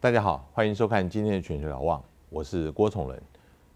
大家好，欢迎收看今天的《全球瞭望》，我是郭崇仁。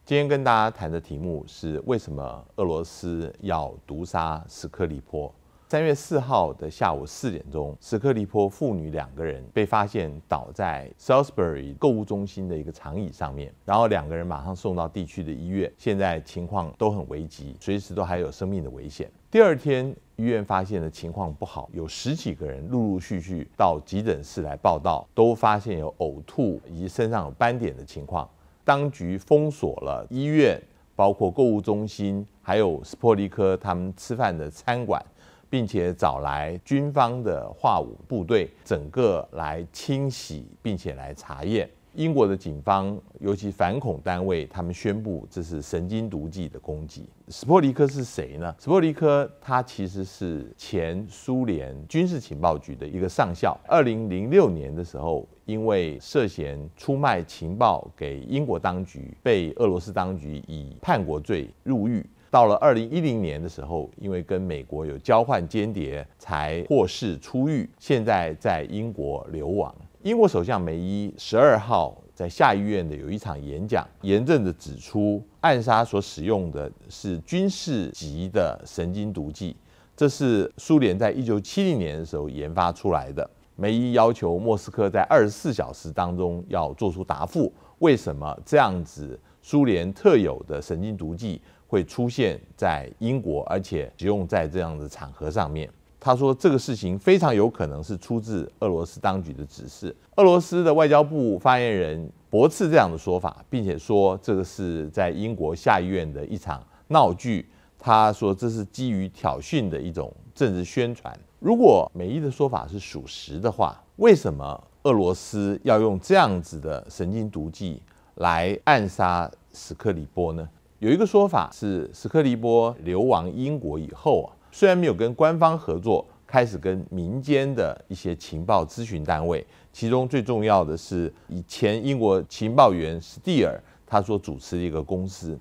今天跟大家谈的题目是：为什么俄罗斯要毒杀史克里坡？三月四号的下午四点钟，史克里坡父女两个人被发现倒在 s a l i s b u r y 购物中心的一个长椅上面，然后两个人马上送到地区的医院，现在情况都很危急，随时都还有生命的危险。第二天。医院发现的情况不好，有十几个人陆陆续续到急诊室来报道，都发现有呕吐以及身上有斑点的情况。当局封锁了医院，包括购物中心，还有斯波利科他们吃饭的餐馆，并且找来军方的化武部队，整个来清洗并且来查验。英国的警方，尤其反恐单位，他们宣布这是神经毒剂的攻击。斯波里科是谁呢？斯波里科他其实是前苏联军事情报局的一个上校。二零零六年的时候，因为涉嫌出卖情报给英国当局，被俄罗斯当局以叛国罪入狱。到了二零一零年的时候，因为跟美国有交换间谍，才获释出狱。现在在英国流亡。英国首相梅伊十二号在下议院的有一场演讲，严正的指出，暗杀所使用的是军事级的神经毒剂，这是苏联在一九七零年的时候研发出来的。梅伊要求莫斯科在二十四小时当中要做出答复，为什么这样子苏联特有的神经毒剂会出现在英国，而且使用在这样的场合上面？他说，这个事情非常有可能是出自俄罗斯当局的指示。俄罗斯的外交部发言人驳斥这样的说法，并且说，这个是在英国下议院的一场闹剧。他说，这是基于挑衅的一种政治宣传。如果美伊的说法是属实的话，为什么俄罗斯要用这样子的神经毒剂来暗杀史克里波呢？有一个说法是，史克里波流亡英国以后啊。虽然没有跟官方合作，开始跟民间的一些情报咨询单位，其中最重要的是以前英国情报员史蒂尔，他所主持的一个公司。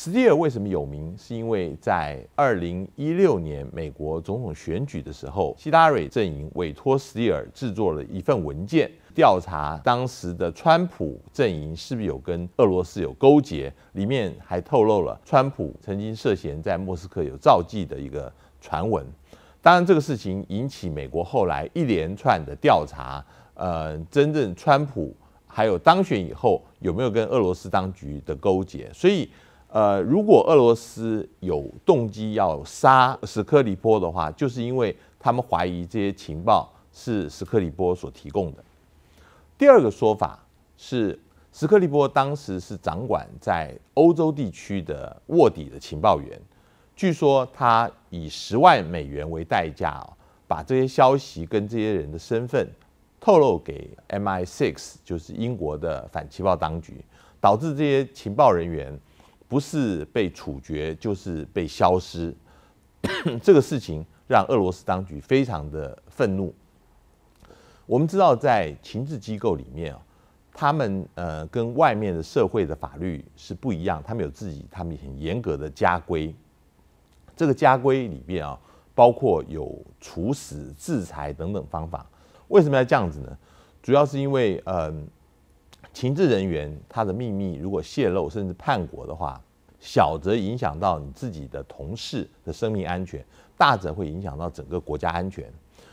史蒂尔为什么有名？是因为在二零一六年美国总统选举的时候，希拉蕊阵营委托史蒂尔制作了一份文件，调查当时的川普阵营是不是有跟俄罗斯有勾结，里面还透露了川普曾经涉嫌在莫斯科有造妓的一个传闻。当然，这个事情引起美国后来一连串的调查。呃，真正川普还有当选以后有没有跟俄罗斯当局的勾结？所以。呃，如果俄罗斯有动机要杀史克里波的话，就是因为他们怀疑这些情报是史克里波所提供的。第二个说法是，史克里波当时是掌管在欧洲地区的卧底的情报员，据说他以十万美元为代价哦，把这些消息跟这些人的身份透露给 MI6，就是英国的反情报当局，导致这些情报人员。不是被处决，就是被消失。这个事情让俄罗斯当局非常的愤怒。我们知道，在情治机构里面啊，他们呃跟外面的社会的法律是不一样，他们有自己，他们很严格的家规。这个家规里面啊，包括有处死、制裁等等方法。为什么要这样子呢？主要是因为嗯。情治人员他的秘密如果泄露甚至叛国的话，小则影响到你自己的同事的生命安全，大则会影响到整个国家安全。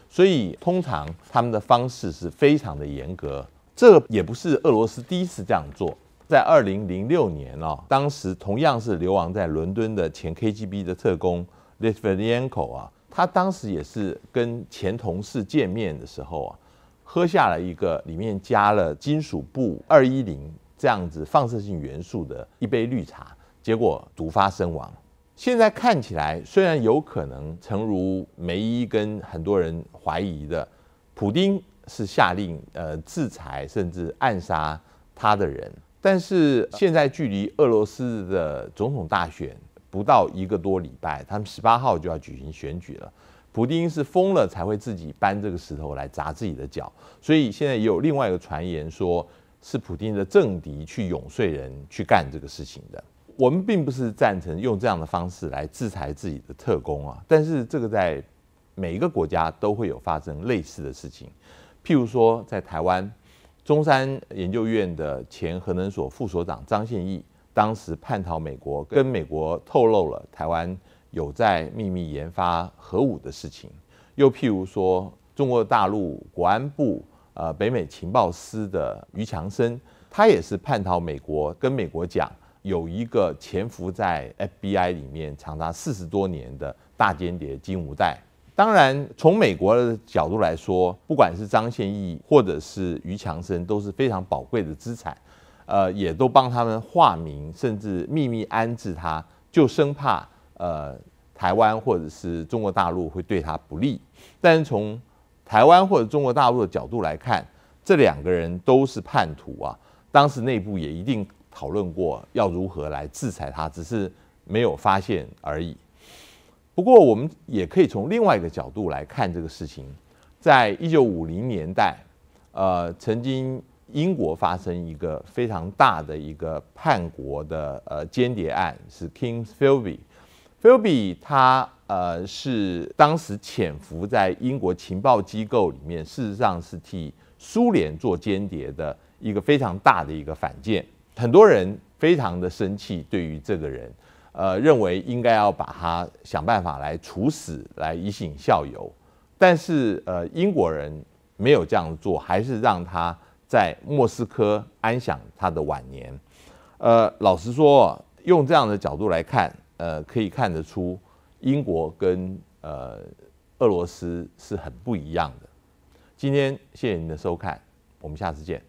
所以通常他们的方式是非常的严格。这也不是俄罗斯第一次这样做。在二零零六年啊，当时同样是流亡在伦敦的前 KGB 的特工 Litvinenko 啊，他当时也是跟前同事见面的时候啊。喝下了一个里面加了金属布二一零这样子放射性元素的一杯绿茶，结果毒发身亡。现在看起来，虽然有可能，诚如梅伊跟很多人怀疑的，普丁是下令呃制裁甚至暗杀他的人，但是现在距离俄罗斯的总统大选不到一个多礼拜，他们十八号就要举行选举了。普丁是疯了才会自己搬这个石头来砸自己的脚，所以现在也有另外一个传言，说是普丁的政敌去永税人去干这个事情的。我们并不是赞成用这样的方式来制裁自己的特工啊，但是这个在每一个国家都会有发生类似的事情，譬如说在台湾，中山研究院的前核能所副所长张宪义，当时叛逃美国，跟美国透露了台湾。有在秘密研发核武的事情，又譬如说，中国大陆国安部呃，北美情报司的于强生，他也是叛逃美国，跟美国讲有一个潜伏在 FBI 里面长达四十多年的大间谍金无代。当然，从美国的角度来说，不管是张献义或者是于强生，都是非常宝贵的资产，呃，也都帮他们化名，甚至秘密安置他，就生怕。呃，台湾或者是中国大陆会对他不利，但是从台湾或者中国大陆的角度来看，这两个人都是叛徒啊！当时内部也一定讨论过要如何来制裁他，只是没有发现而已。不过，我们也可以从另外一个角度来看这个事情。在一九五零年代，呃，曾经英国发生一个非常大的一个叛国的呃间谍案，是 King p h i l i y Bill B，他呃是当时潜伏在英国情报机构里面，事实上是替苏联做间谍的一个非常大的一个反间。很多人非常的生气，对于这个人，呃，认为应该要把他想办法来处死，来以儆效尤。但是呃，英国人没有这样做，还是让他在莫斯科安享他的晚年。呃，老实说，用这样的角度来看。呃，可以看得出，英国跟呃俄罗斯是很不一样的。今天谢谢您的收看，我们下次见。